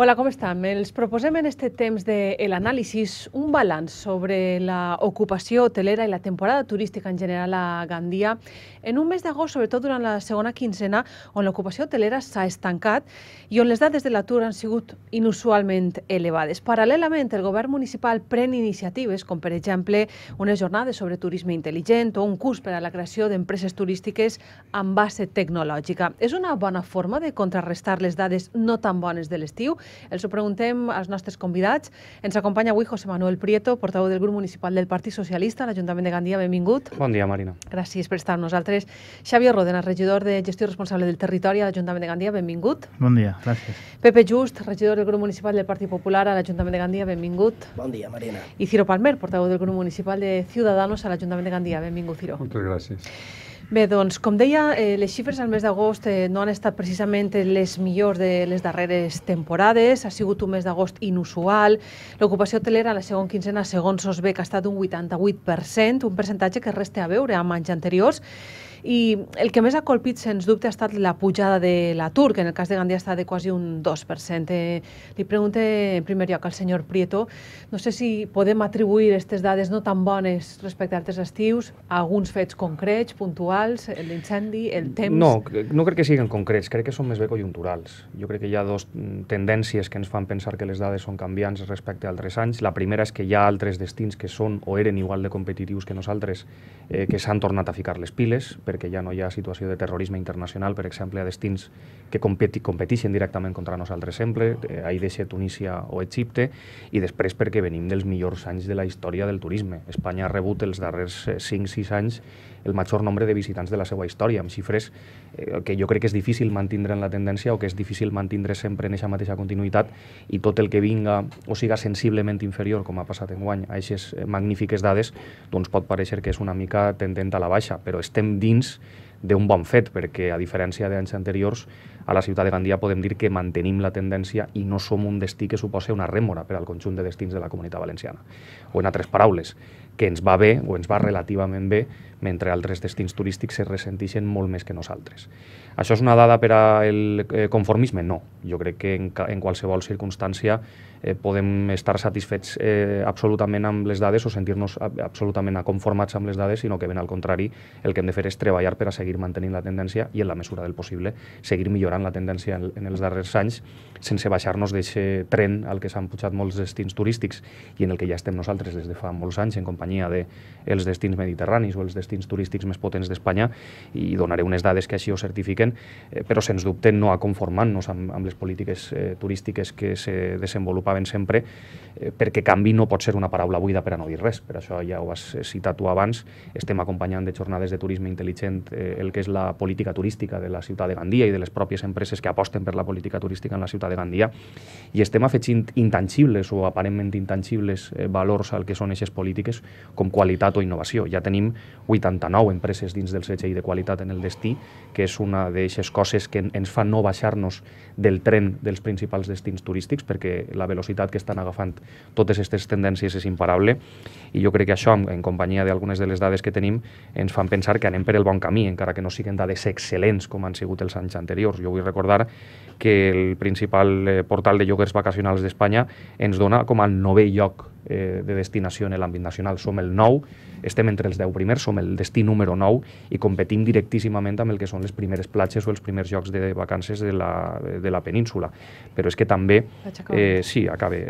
Hola, com estem? Els proposem en aquest temps de l'anàlisi un balanç sobre l'ocupació hotelera i la temporada turística en general a Gandia en un mes d'agost, sobretot durant la segona quinzena, on l'ocupació hotelera s'ha estancat i on les dades de l'atur han sigut inusualment elevades. Paral·lelament, el govern municipal pren iniciatives com, per exemple, unes jornades sobre turisme intel·ligent o un curs per a la creació d'empreses turístiques amb base tecnològica. És una bona forma de contrarrestar les dades no tan bones de l'estiu els ho preguntem als nostres convidats. Ens acompanya avui José Manuel Prieto, portaveu del grup municipal del Partit Socialista a l'Ajuntament de Gandia. Benvingut. Bon dia, Marina. Gràcies per estar amb nosaltres. Xavier Rodena, regidor de Gestió Responsable del Territori a l'Ajuntament de Gandia. Benvingut. Bon dia, gràcies. Pepe Just, regidor del grup municipal del Partit Popular a l'Ajuntament de Gandia. Benvingut. Bon dia, Marina. I Ciro Palmer, portaveu del grup municipal de Ciudadanos a l'Ajuntament de Gandia. Benvingut, Ciro. Moltes gràcies. Bé, doncs, com deia, eh, les xifres al mes d'agost eh, no han estat precisament les millors de les darreres temporades. Ha sigut un mes d'agost inusual. L'ocupació hotelera a la segona quinzena, segons Sosbec, ha estat un 88%, un percentatge que resta a veure amb anys anteriors. I el que més ha colpit, sens dubte, ha estat la pujada de l'atur, que en el cas de Gandia està de quasi un 2%. Eh, li pregunte en primer lloc al senyor Prieto, no sé si podem atribuir aquestes dades no tan bones respecte a altres estius a alguns fets concrets, puntuals, l'incendi, el temps... No, no crec que siguin concrets, crec que són més bé conjunturals. Jo crec que hi ha dos mm, tendències que ens fan pensar que les dades són canviants respecte a altres anys. La primera és que hi ha altres destins que són o eren igual de competitius que nosaltres eh, que s'han tornat a ficar les piles, perquè ja no hi ha situació de terrorisme internacional, per exemple, a destins que competi competeixen directament contra nosaltres sempre, eh, ahir de Tunísia o Egipte, i després perquè venim dels millors anys de la història del turisme. Espanya ha rebut els darrers 5-6 eh, anys el major nombre de visitants de la seva història, amb xifres eh, que jo crec que és difícil mantindre en la tendència o que és difícil mantindre sempre en aquesta mateixa continuïtat i tot el que vinga o siga sensiblement inferior, com ha passat enguany, a aquestes eh, magnífiques dades, doncs pot parèixer que és una mica tendent a la baixa, però estem dins dins d'un bon fet, perquè a diferència d'anys anteriors, a la ciutat de Gandia podem dir que mantenim la tendència i no som un destí que suposa una rèmora per al conjunt de destins de la comunitat valenciana. O en altres paraules, que ens va bé o ens va relativament bé mentre altres destins turístics se ressentixen molt més que nosaltres. Això és una dada per al eh, conformisme? No. Jo crec que en, en qualsevol circumstància eh, podem estar satisfets eh, absolutament amb les dades o sentir-nos absolutament conformats amb les dades, sinó que ben al contrari, el que hem de fer és treballar per a seguir mantenint la tendència i, en la mesura del possible, seguir millorant la tendència en, en els darrers anys sense baixar-nos d'aquest tren al que s'han pujat molts destins turístics i en el que ja estem nosaltres des de fa molts anys en companyia dels de els destins mediterranis o els destins destins turístics més potents d'Espanya i donaré unes dades que així ho certifiquen, eh, però sens dubte no aconformant-nos amb, amb les polítiques eh, turístiques que se desenvolupaven sempre, eh, perquè canvi no pot ser una paraula buida per a no dir res. Per això ja ho has citat tu abans, estem acompanyant de jornades de turisme intel·ligent eh, el que és la política turística de la ciutat de Gandia i de les pròpies empreses que aposten per la política turística en la ciutat de Gandia i estem afegint intangibles o aparentment intangibles eh, valors al que són aquestes polítiques com qualitat o innovació. Ja tenim 8 89 empreses dins del CGI de qualitat en el destí, que és una d'aixes coses que ens fa no baixar-nos del tren dels principals destins turístics, perquè la velocitat que estan agafant totes aquestes tendències és imparable, i jo crec que això, en companyia d'algunes de les dades que tenim, ens fan pensar que anem per el bon camí, encara que no siguin dades excel·lents com han sigut els anys anteriors. Jo vull recordar que el principal eh, portal de lloguers vacacionals d'Espanya ens dona com a novè lloc eh, de destinació en l'àmbit nacional. Som el 9, estem entre els 10 primers, som el destí número 9 i competim directíssimament amb el que són les primeres platges o els primers llocs de vacances de la, de la península. Però és que també... Eh, sí, acabe.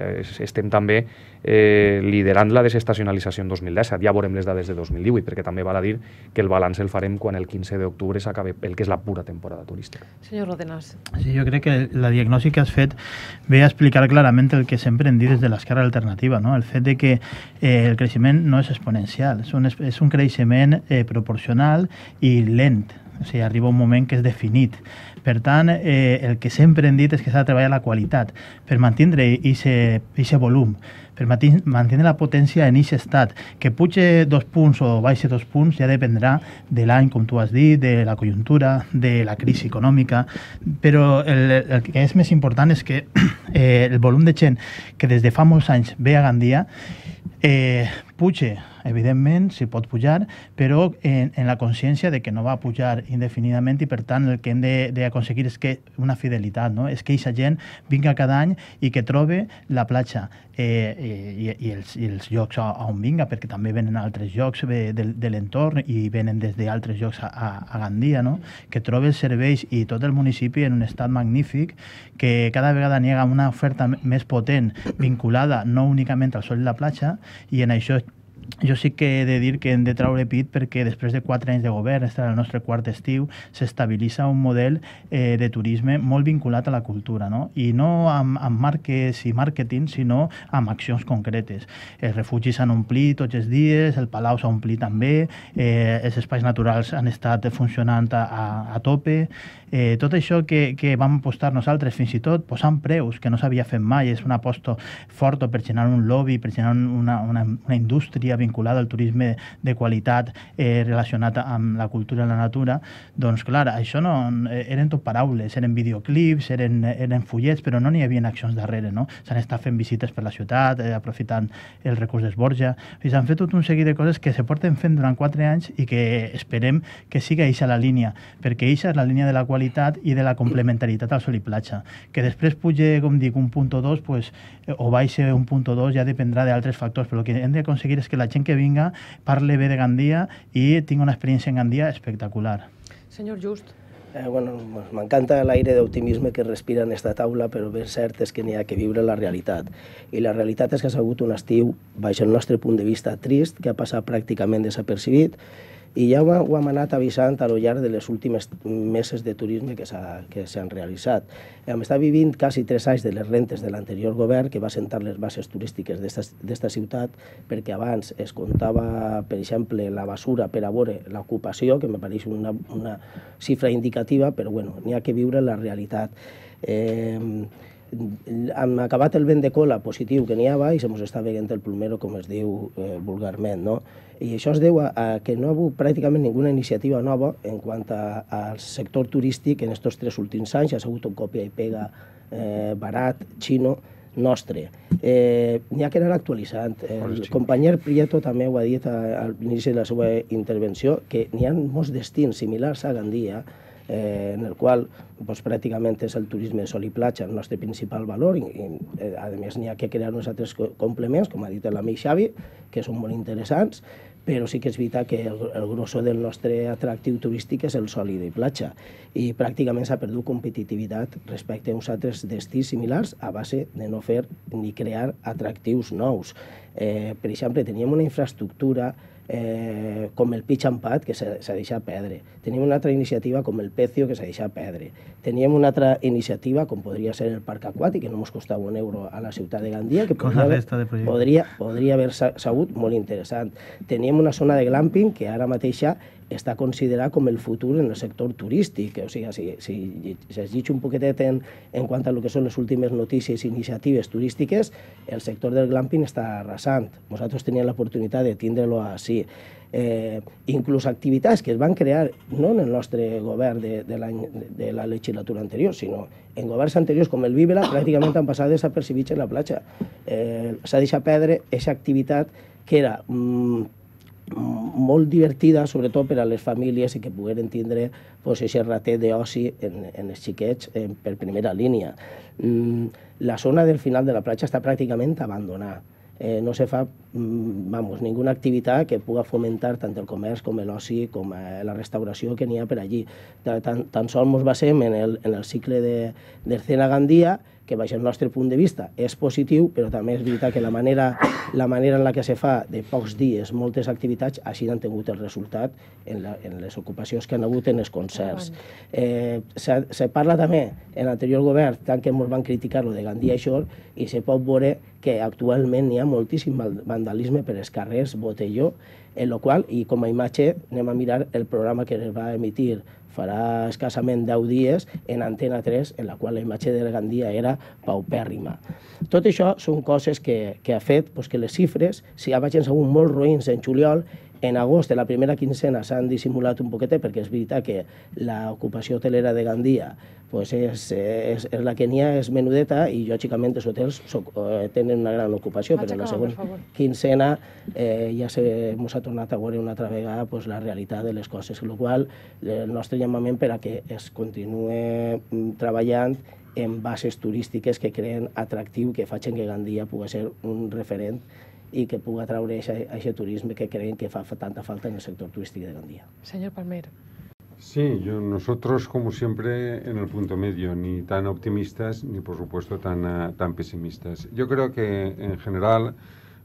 Estem també eh, liderant la desestacionalització en 2010. Ja veurem les dades de 2018, perquè també val a dir que el balanç el farem quan el 15 d'octubre s'acabi el que és la pura temporada turística. Senyor Rodenas. Sí, jo crec que la diagnosi que has fet ve a explicar clarament el que sempre hem dit des de l'esquerra alternativa, no? el fet de que eh, el creixement no és exponencial, és un, és un creixement eh, proporcional i lent. O sigui, arriba un moment que és definit. Per tant, eh, el que sempre hem dit és que s'ha de treballar la qualitat per mantenir aquest volum, per mantenir la potència en aquest estat, que puja dos punts o baixa dos punts ja dependrà de l'any, com tu has dit, de la conjuntura, de la crisi econòmica, però el, el que és més important és que eh, el volum de gent que des de fa molts anys ve a Gandia eh, puja Evidentment, si pot pujar, però en, en la consciència de que no va pujar indefinidament i, per tant, el que hem d'aconseguir és que una fidelitat, no? és que aquesta gent vinga cada any i que trobe la platja eh, i, i, els, i els llocs a, on vinga, perquè també venen altres llocs de, de, de l'entorn i venen des d'altres llocs a, a, a Gandia, no? que trobe els serveis i tot el municipi en un estat magnífic, que cada vegada n'hi ha una oferta més potent vinculada no únicament al sol i la platja, i en això jo sí que he de dir que hem de traure pit perquè després de quatre anys de govern, està el nostre quart estiu, s'estabilitza un model eh, de turisme molt vinculat a la cultura, no? i no amb, amb marques i màrqueting, sinó amb accions concretes. Els refugis s'han omplit tots els dies, el Palau s'ha omplit també, eh, els espais naturals han estat funcionant a, a, a tope, eh, tot això que, que vam apostar nosaltres, fins i tot posant preus, que no s'havia fet mai, és una aposta forta per generar un lobby, per generar una, una, una indústria vinculada al turisme de qualitat eh, relacionat amb la cultura i la natura, doncs clar, això no, eh, eren tot paraules, eren videoclips, eren, eren fullets, però no n'hi havia accions darrere, no? S'han estat fent visites per la ciutat, eh, aprofitant el recurs d'Esborja, i s'han fet tot un seguit de coses que se porten fent durant quatre anys i que esperem que siga eixa la línia, perquè eixa és la línia de la qualitat i de la complementaritat al sol i platja, que després puja, com dic, un punt o dos, pues, o baixa un punt o dos, ja dependrà d'altres factors, però el que hem d'aconseguir és que la gent que vinga parle bé de Gandia i tingui una experiència en Gandia espectacular. Senyor Just. Eh, bueno, m'encanta l'aire d'optimisme que respira en esta taula, però ben cert és que n'hi ha que viure la realitat. I la realitat és que ha sigut un estiu, baix el nostre punt de vista, trist, que ha passat pràcticament desapercibit, i ja ho, ho hem anat avisant al llarg de les últimes meses de turisme que s'han realitzat. Hem estat vivint quasi tres anys de les rentes de l'anterior govern que va sentar les bases turístiques d'esta ciutat perquè abans es comptava, per exemple, la basura per a veure l'ocupació, que me pareix una, una xifra indicativa, però bueno, n'hi ha que viure la realitat. Eh, hem acabat el vent de cola positiu que n'hi havia i se mos està veient el plomero, com es diu eh, vulgarment, no? I això es deu a, a que no ha hagut pràcticament ninguna iniciativa nova en quant a, al sector turístic en aquests tres últims anys, ha sigut un còpia i pega eh, barat, xino, nostre. Eh, N'hi ha que anar actualitzant. El companyer Prieto també ho ha dit a, a l'inici de la seva intervenció, que n'hi ha molts destins similars a Gandia, eh, eh, en el qual doncs, pràcticament és el turisme sol i platja el nostre principal valor i, i eh, a més n'hi ha que crear uns altres complements, com ha dit l'amic Xavi, que són molt interessants, però sí que és veritat que el, el grosso del nostre atractiu turístic és el sol i platja i pràcticament s'ha perdut competitivitat respecte a uns altres destins similars a base de no fer ni crear atractius nous. Eh, per exemple, teníem una infraestructura eh, com el pitch and que s'ha deixat perdre. Tenim una altra iniciativa com el pecio, que s'ha deixat perdre. Teníem una altra iniciativa com podria ser el parc aquàtic, que no ens costava un euro a la ciutat de Gandia, que podria, haver, podria, podria haver sabut molt interessant. Teníem una zona de glamping que ara mateixa està considerat com el futur en el sector turístic. O sigui, si, si llegeix un poquetet en, en quant a el que són les últimes notícies i iniciatives turístiques, el sector del glamping està arrasant. Nosaltres teníem l'oportunitat de tindre-lo així. Eh, inclús activitats que es van crear no en el nostre govern de, de, de la legislatura anterior, sinó en governs anteriors com el Vívela, pràcticament han passat desapercebits en la platja. Eh, S'ha deixat perdre aquesta activitat que era mm, molt divertida, sobretot per a les famílies i que puguen entendre pues, aquest ratet d'oci en, en els xiquets en, eh, per primera línia. Mm, la zona del final de la platja està pràcticament abandonada. Eh, no se fa mm, vamos, ninguna activitat que puga fomentar tant el comerç com l'oci com eh, la restauració que n'hi ha per allí. Tan, tan sols ens basem en el, en el cicle de, del Cena Gandia, que baix el nostre punt de vista és positiu, però també és veritat que la manera, la manera en la que se fa de pocs dies moltes activitats, així han tingut el resultat en, la, en les ocupacions que han hagut en els concerts. Eh, se, se parla també en l'anterior govern, tant que ens van criticar lo de Gandia Xor, i se pot veure que actualment hi ha moltíssim vandalisme per els carrers Botelló en lo qual, i com a imatge, anem a mirar el programa que es va emitir farà escassament 10 dies en Antena 3, en la qual la imatge de Gandia era paupèrrima. Tot això són coses que, que ha fet pues, que les xifres, si abans han sigut molt roïns en juliol, en agost, de la primera quincena, s'han dissimulat un poquet perquè és veritat que l'ocupació hotelera de Gandia pues és, és, és la que n'hi ha, és menudeta i lògicament els hotels so, eh, tenen una gran ocupació, però en la segona quincena eh, ja ens ha tornat a veure una altra vegada pues, la realitat de les coses, el qual eh, el nostre llamament per a que es continue mm, treballant en bases turístiques que creen atractiu, que facin que Gandia pugui ser un referent y que atraer a ese turismo que creen que fa tanta falta en el sector turístico de Gandia. Señor Palmer. Sí, yo, nosotros como siempre en el punto medio, ni tan optimistas ni por supuesto tan, ah, tan pesimistas. Yo creo que en general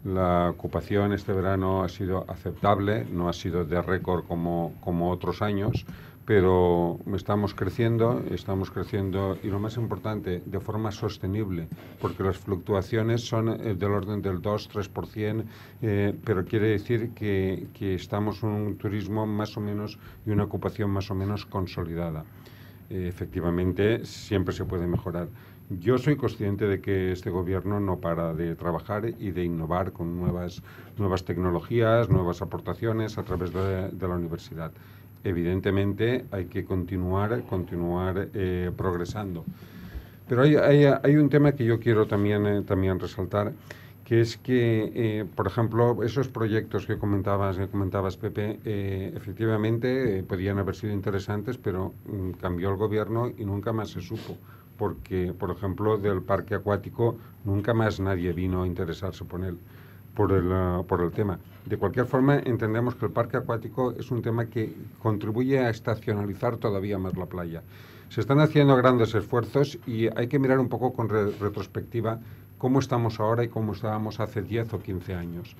la ocupación este verano ha sido aceptable, no ha sido de récord como, como otros años, pero estamos creciendo, estamos creciendo y lo más importante, de forma sostenible, porque las fluctuaciones son eh, del orden del 2-3%, eh, pero quiere decir que, que estamos en un turismo más o menos y una ocupación más o menos consolidada. Eh, efectivamente, siempre se puede mejorar. Yo soy consciente de que este gobierno no para de trabajar y de innovar con nuevas, nuevas tecnologías, nuevas aportaciones a través de la universidad evidentemente hay que continuar, continuar eh, progresando. Pero hay, un tema que yo quiero también, eh, también resaltar, que es que, eh, por ejemplo, esos proyectos que comentabas, que comentabas Pepe, efectivamente podían haber sido interesantes, pero mm, cambió el gobierno y nunca más se supo. Porque, por ejemplo, del parque acuático nunca más nadie vino a interesarse por él por el, ah, por el tema. De cualquier forma, entendemos que el parque acuático es un tema que contribuye a estacionalizar todavía más la playa. Se están haciendo grandes esfuerzos y hay que mirar un poco con retrospectiva cómo estamos ahora y cómo estábamos hace 10 o 15 años.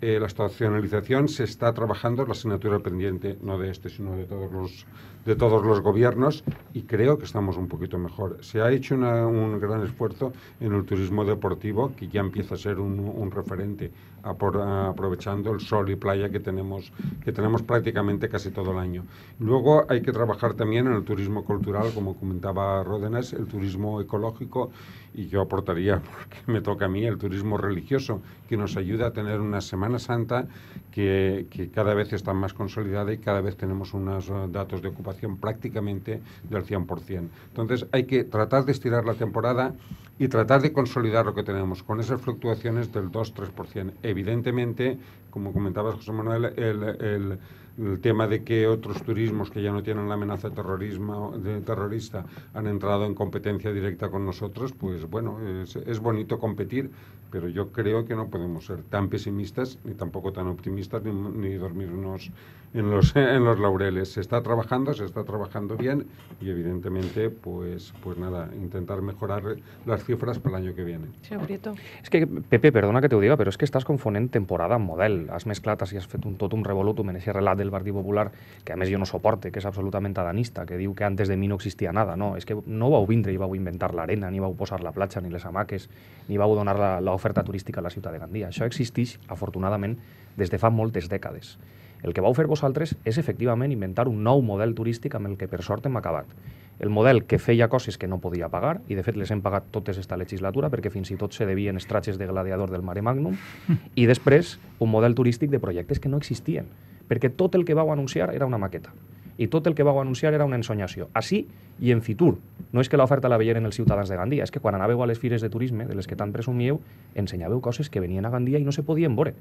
Eh, la estacionalización se está trabajando, la asignatura pendiente, no de este, sino de todos los de todos los gobiernos y creo que estamos un poquito mejor. Se ha hecho un gran esfuerzo en el turismo deportivo que ya empieza a ser un, referente, aprovechando el sol y playa que tenemos, que tenemos prácticamente casi todo el año. Luego hay que trabajar también en el turismo cultural, como comentaba Ródenas, el turismo ecológico y yo aportaría, porque me toca a mí, el turismo religioso, que nos ayuda a tener una Semana Santa que, que cada vez está más consolidada y cada vez tenemos unos eh, datos de ocupación prácticamente del 100%. Entonces hay que tratar de estirar la temporada y tratar de consolidar lo que tenemos con esas fluctuaciones del 2-3%. Evidentemente, como comentabas José Manuel, el el tema de que otros turismos que ya no tienen la amenaza terrorismo, de, terrorista han entrado en competencia directa con nosotros, pues bueno, es, bonito competir, pero yo creo que no podemos ser tan pesimistas ni tampoco tan optimistas ni, dormirnos en los, en los laureles. Se está trabajando, se está trabajando bien y evidentemente, pues, pues nada, intentar mejorar las cifras para el año que viene. es que, Pepe, perdona que te diga, pero es que estás con FONEN temporada model. Has y has hecho un totum revolutum en ese relato del Partit Popular, que a més jo no soporte, que és absolutament adanista, que diu que antes de mi no existia nada. No, és que no vau vindre i vau inventar l'arena, ni vau posar la platja, ni les hamaques, ni vau donar l'oferta turística a la ciutat de Gandia. Això existeix, afortunadament, des de fa moltes dècades. El que vau fer vosaltres és efectivament inventar un nou model turístic amb el que per sort hem acabat. El model que feia coses que no podia pagar, i de fet les hem pagat totes esta legislatura perquè fins i tot se devien estratges de gladiador del Mare Magnum, i després un model turístic de projectes que no existien perquè tot el que vau anunciar era una maqueta i tot el que vau anunciar era una ensonyació. Així i en Fitur. No és que l'oferta la veieren els ciutadans de Gandia, és que quan anàveu a les fires de turisme, de les que tant presumieu, ensenyàveu coses que venien a Gandia i no se podien veure.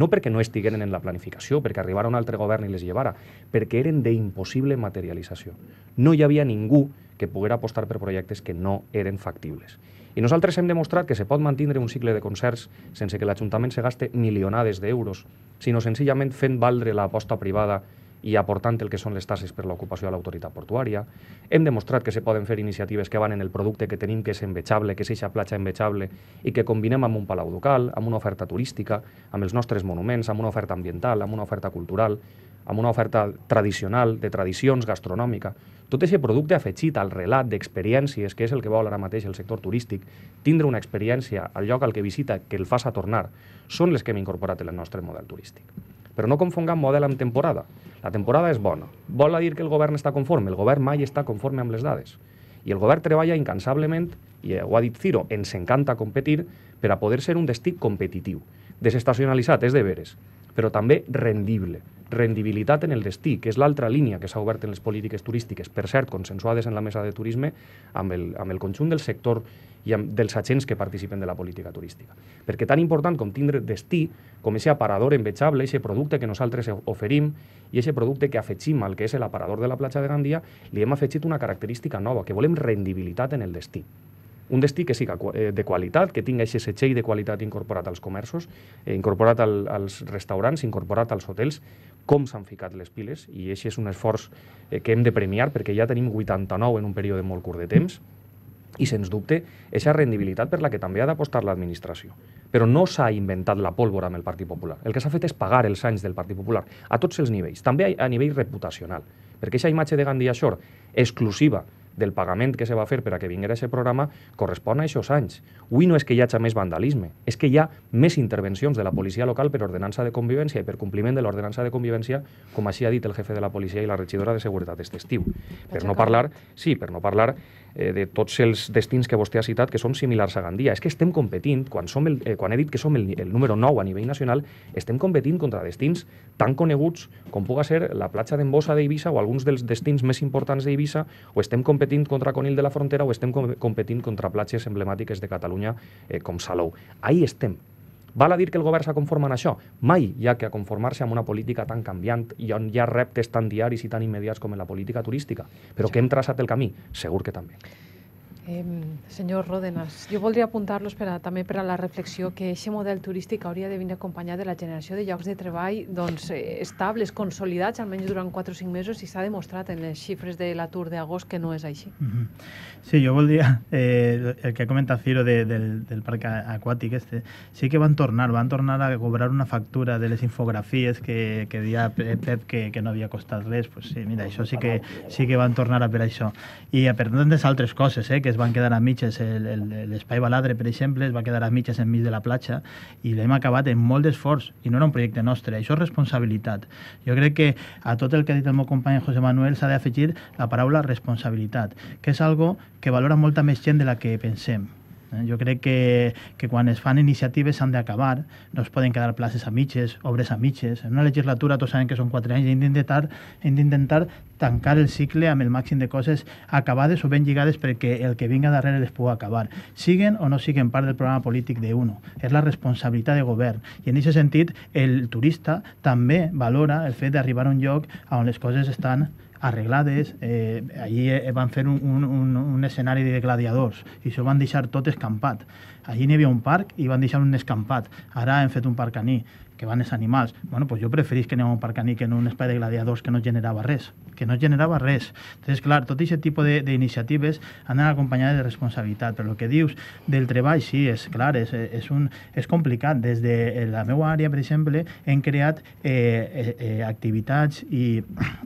No perquè no estiguen en la planificació, perquè arribara un altre govern i les llevara, perquè eren d'impossible materialització. No hi havia ningú que poguera apostar per projectes que no eren factibles. I nosaltres hem demostrat que se pot mantenir un cicle de concerts sense que l'Ajuntament se gaste milionades d'euros, sinó senzillament fent valdre l'aposta privada i aportant el que són les tasses per l'ocupació a l'autoritat portuària. Hem demostrat que se poden fer iniciatives que van en el producte que tenim, que és envejable, que és eixa platja envejable, i que combinem amb un palau local, amb una oferta turística, amb els nostres monuments, amb una oferta ambiental, amb una oferta cultural, amb una oferta tradicional, de tradicions, gastronòmica. Tot aquest producte afegit al relat d'experiències, que és el que vol ara mateix el sector turístic, tindre una experiència al lloc al que visita que el faça tornar, són les que hem incorporat en el nostre model turístic. Però no confongam model amb temporada. La temporada és bona. Vol dir que el govern està conforme. El govern mai està conforme amb les dades. I el govern treballa incansablement, i eh, ho ha dit Ciro, ens encanta competir per a poder ser un destí competitiu. Desestacionalitzat, és de veres però també rendible rendibilitat en el destí, que és l'altra línia que s'ha obert en les polítiques turístiques, per cert, consensuades en la mesa de turisme amb el, amb el conjunt del sector i amb, dels agents que participen de la política turística. Perquè tan important com tindre destí, com aquest aparador envejable, aquest producte que nosaltres oferim i aquest producte que afegim al que és l'aparador de la platja de Gandia, li hem afegit una característica nova, que volem rendibilitat en el destí un destí que siga eh, de qualitat, que tingui aquest setxell de qualitat incorporat als comerços, eh, incorporat al, als restaurants, incorporat als hotels, com s'han ficat les piles, i això és un esforç eh, que hem de premiar perquè ja tenim 89 en un període molt curt de temps, i, sens dubte, aquesta rendibilitat per la que també ha d'apostar l'administració. Però no s'ha inventat la pólvora amb el Partit Popular. El que s'ha fet és pagar els anys del Partit Popular a tots els nivells, també a, a nivell reputacional, perquè aquesta imatge de Gandia Shore exclusiva del pagament que se va fer per a que vinguera aquest programa correspon a aquests anys. Avui no és que hi hagi més vandalisme, és que hi ha més intervencions de la policia local per ordenança de convivència i per compliment de l'ordenança de convivència, com així ha dit el jefe de la policia i la regidora de Seguretat d'aquest estiu. Per no parlar, sí, per no parlar eh, de tots els destins que vostè ha citat que són similars a Gandia. És que estem competint, quan, som el, eh, quan he dit que som el, el número 9 a nivell nacional, estem competint contra destins tan coneguts com puga ser la platja d'Embosa d'Eivissa o alguns dels destins més importants d'Eivissa, o estem competint contra Conil de la Frontera o estem competint contra platges emblemàtiques de Catalunya eh, com Salou. Ahí estem, Val a dir que el govern s'ha conformat en això? Mai hi ha que conformar-se amb una política tan canviant i on hi ha reptes tan diaris i tan immediats com en la política turística, però que hem traçat el camí, segur que també. Eh, senyor Ròdenas, jo voldria apuntar-los per a, també per a la reflexió que aquest model turístic hauria de venir acompanyat de la generació de llocs de treball doncs, eh, estables, consolidats, almenys durant 4 o 5 mesos, i s'ha demostrat en les xifres de l'atur d'agost que no és així. Mm -hmm. Sí, jo voldria... Eh, el que ha comentat Ciro de, del, del parc aquàtic este, sí que van tornar, van tornar a cobrar una factura de les infografies que, que dia Pep que, que no havia costat res. Pues sí, mira, això sí que, sí que van tornar a per això. I a per tant, altres coses, eh, que es van quedar a mitges, l'espai Baladre, per exemple, es va quedar a mitges enmig de la platja i l'hem acabat amb molt d'esforç i no era un projecte nostre, això és responsabilitat. Jo crec que a tot el que ha dit el meu company José Manuel s'ha d'afegir la paraula responsabilitat, que és algo que valora molta més gent de la que pensem. Eh, jo crec que, que quan es fan iniciatives s'han d'acabar, no es poden quedar places a mitges, obres a mitges. En una legislatura tots sabem que són quatre anys i hem d'intentar hem d'intentar tancar el cicle amb el màxim de coses acabades o ben lligades perquè el que vinga darrere les pugui acabar. Siguen o no siguen part del programa polític de uno. És la responsabilitat de govern. I en aquest sentit, el turista també valora el fet d'arribar a un lloc on les coses estan arreglades, eh, allí eh, van fer un, un, un, un escenari de gladiadors i s'ho van deixar tot escampat. Allí n'hi havia un parc i van deixar un escampat. Ara hem fet un parc caní que van els animals. Bueno, pues jo preferís que anem a un parc que en un espai de gladiadors que no generava res, que no generava res. Entonces, clar, tot aquest tipus d'iniciatives han d'anar acompanyades de responsabilitat, però el que dius del treball, sí, és clar, és, és, un, és complicat. Des de eh, la meva àrea, per exemple, hem creat eh, eh, eh activitats i,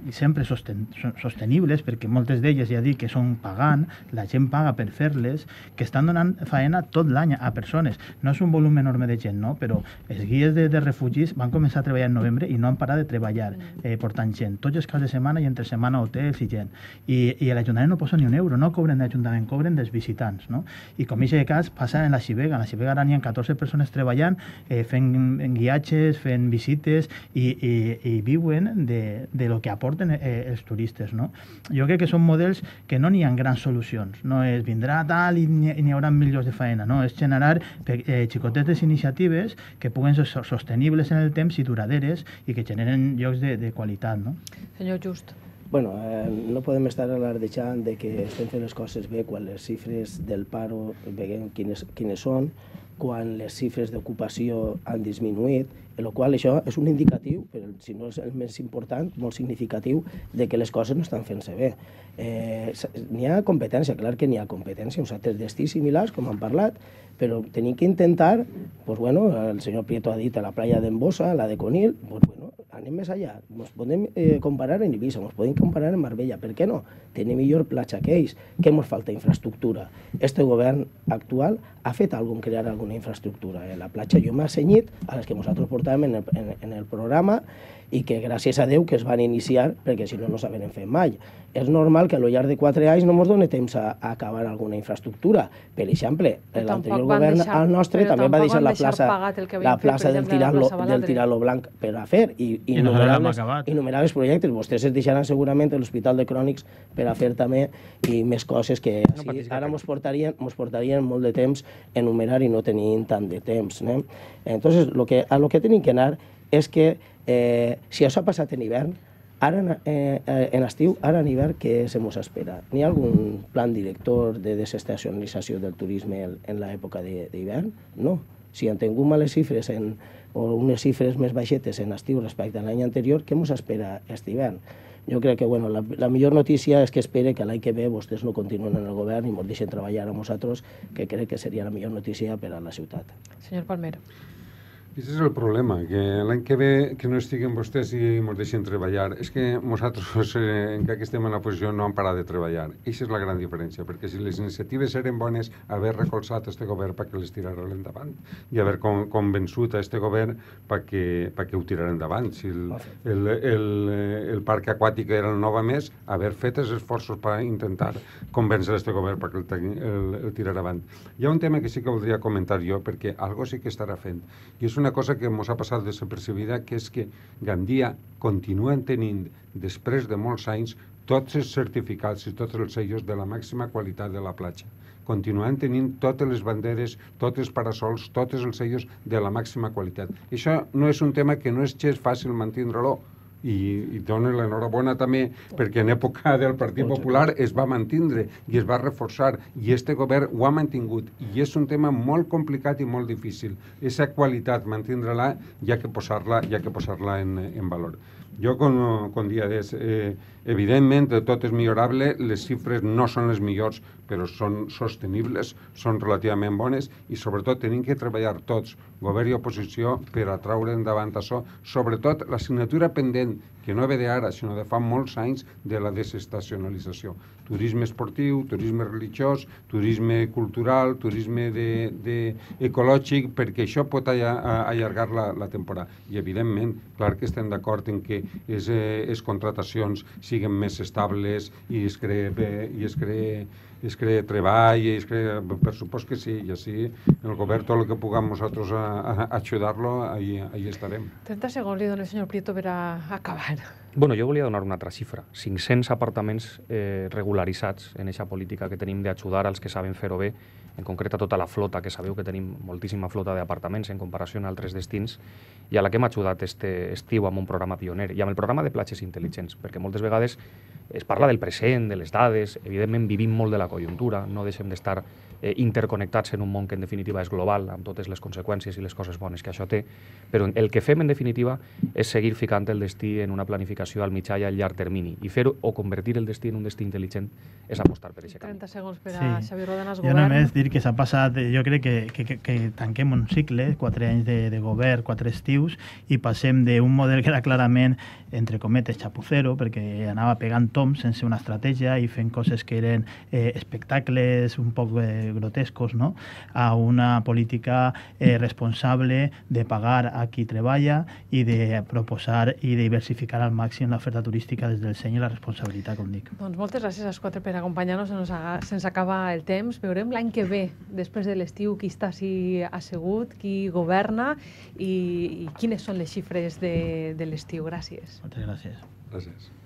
i sempre sosten, sostenibles, perquè moltes d'elles ja dic que són pagant, la gent paga per fer-les, que estan donant faena tot l'any a persones. No és un volum enorme de gent, no? però els guies de, de refugis van començar a treballar en novembre i no han parat de treballar mm. eh, portant gent, tots els caps de setmana i entre setmana hotels i gent. I, i l'Ajuntament no posa ni un euro, no cobren l'Ajuntament, cobren dels visitants. No? I com aquest cas passa en la Xivega, en la Xivega ara n'hi ha 14 persones treballant, eh, fent guiatges, fent visites i, i, i viuen de, de lo que aporten eh, els turistes. No? Jo crec que són models que no n'hi ha grans solucions, no és vindrà tal i n'hi haurà milions de feina. no? és generar eh, xicotetes iniciatives que puguen sostenir sostenibles en el temps i duraderes i que generen llocs de, de qualitat. No? Senyor Just. Bueno, eh, no podem estar alardejant de que estem fent les coses bé quan les xifres del paro veiem quines, quines són, quan les xifres d'ocupació han disminuït, en la qual això és un indicatiu, però si no és el més important, molt significatiu, de que les coses no estan fent-se bé. Eh, n'hi ha competència, clar que n'hi ha competència, uns altres destins similars, com han parlat, pero tenía que intentar, pues bueno, el señor Prieto ha a la playa de la de Conil, pues bueno, anem més allà, ens podem eh, comparar en Ibiza, ens podem comparar en Marbella, per què no? Tenim millor platja que ells, què ens falta infraestructura? Este govern actual ha fet algun crear alguna infraestructura. Eh? La platja jo m'ha senyit a les que nosaltres portàvem en el, en, en el programa i que gràcies a Déu que es van iniciar perquè si no no s'havien fet mai. És normal que a lo llarg de quatre anys no ens doni temps a, a acabar alguna infraestructura. Per exemple, l'anterior govern deixar, el nostre també va deixar la plaça, la plaça del Tiralo, del Tiralo Blanc per a fer i, i, I innumerables, no innumerables projectes. Vostès es deixaran segurament l'Hospital de Crònics per a fer també i més coses que no sí, ara ens portarien, mos portarien molt de temps enumerar i no tenint tant de temps. No? Eh? Entonces, lo que, a lo que tenim que anar és que Eh, si això ha passat en hivern, ara en, eh, eh, en estiu, ara en hivern, què se mos espera? N'hi ha algun plan director de desestacionalització del turisme en l'època d'hivern? No. Si han tingut males xifres en, o unes xifres més baixetes en estiu respecte a l'any anterior, què mos espera aquest hivern? jo crec que bueno, la, la millor notícia és que espere que l'any que ve vostès no continuen en el govern i ens deixen treballar a nosaltres, que crec que seria la millor notícia per a la ciutat. Senyor Palmer. Aquest és el problema, que l'any que ve que no estiguen vostès i ens deixin treballar. És que nosaltres, eh, en que estem en la posició, no han parat de treballar. Aquesta és la gran diferència, perquè si les iniciatives eren bones, haver recolzat este govern perquè les tirarà endavant i haver convençut a este govern perquè, perquè ho tirarà endavant. Si el, el, el, eh, el parc aquàtic era el Nova Més, haver fet els esforços per intentar convèncer este govern perquè el, el, el tirarà endavant. Hi ha un tema que sí que voldria comentar jo, perquè algo sí que estarà fent, i és una una cosa que ens ha passat desapercebida, que és que Gandia continuen tenint, després de molts anys, tots els certificats i tots els sellos de la màxima qualitat de la platja. Continuant tenint totes les banderes, tots els parasols, tots els sellos de la màxima qualitat. I això no és un tema que no és fàcil mantindre-lo, i, i donen l'enhorabona també perquè en època del Partit Popular es va mantindre i es va reforçar i este govern ho ha mantingut i és un tema molt complicat i molt difícil. Esa qualitat, mantindre-la, ja que posar-la ja que posar-la en, en valor. Jo, com, com dia des, eh, evidentment, tot és millorable, les xifres no són les millors, però són sostenibles, són relativament bones i sobretot tenim que treballar tots, govern i oposició, per atraure endavant això, sobretot la signatura pendent, que no ve d'ara, sinó de fa molts anys, de la desestacionalització. Turisme esportiu, turisme religiós, turisme cultural, turisme de, de ecològic, perquè això pot allargar la, la temporada. I, evidentment, clar que estem d'acord en que les eh, contractacions siguin més estables i es crea, eh, i es crea es crea treball, es crea, per supost que sí, i així el govern, tot el que puguem nosaltres a, ajudar-lo, ahí, ahí estarem. 30 segons li dono el senyor Prieto per a acabar. Bueno, jo volia donar una altra xifra. 500 apartaments eh, regularitzats en aquesta política que tenim d'ajudar als que saben fer-ho bé en concret a tota la flota, que sabeu que tenim moltíssima flota d'apartaments en comparació amb altres destins, i a la que hem ajudat este estiu amb un programa pioner i amb el programa de platges intel·ligents, perquè moltes vegades es parla del present, de les dades, evidentment vivim molt de la conjuntura, no deixem d'estar eh, interconnectats en un món que en definitiva és global, amb totes les conseqüències i les coses bones que això té, però el que fem en definitiva és seguir ficant el destí en una planificació al mitjà i al llarg termini, i fer o convertir el destí en un destí intel·ligent és apostar per aquest camí. 30 segons per a sí. Xavier Rodenas, govern. Jo només dir dir que s'ha passat, eh, jo crec que, que, que, que tanquem un cicle, eh, quatre anys de, de govern, quatre estius, i passem d'un model que era clarament, entre cometes, xapucero, perquè anava pegant toms sense una estratègia i fent coses que eren eh, espectacles un poc eh, grotescos, no? a una política eh, responsable de pagar a qui treballa i de proposar i de diversificar al màxim l'oferta turística des del seny i la responsabilitat, com dic. Doncs moltes gràcies als quatre per acompanyar-nos, sense acaba el temps. Veurem l'any que bé després de l'estiu qui està si assegut, qui governa i, i quines són les xifres de, de l'estiu. Gràcies. Moltes gràcies. Gràcies.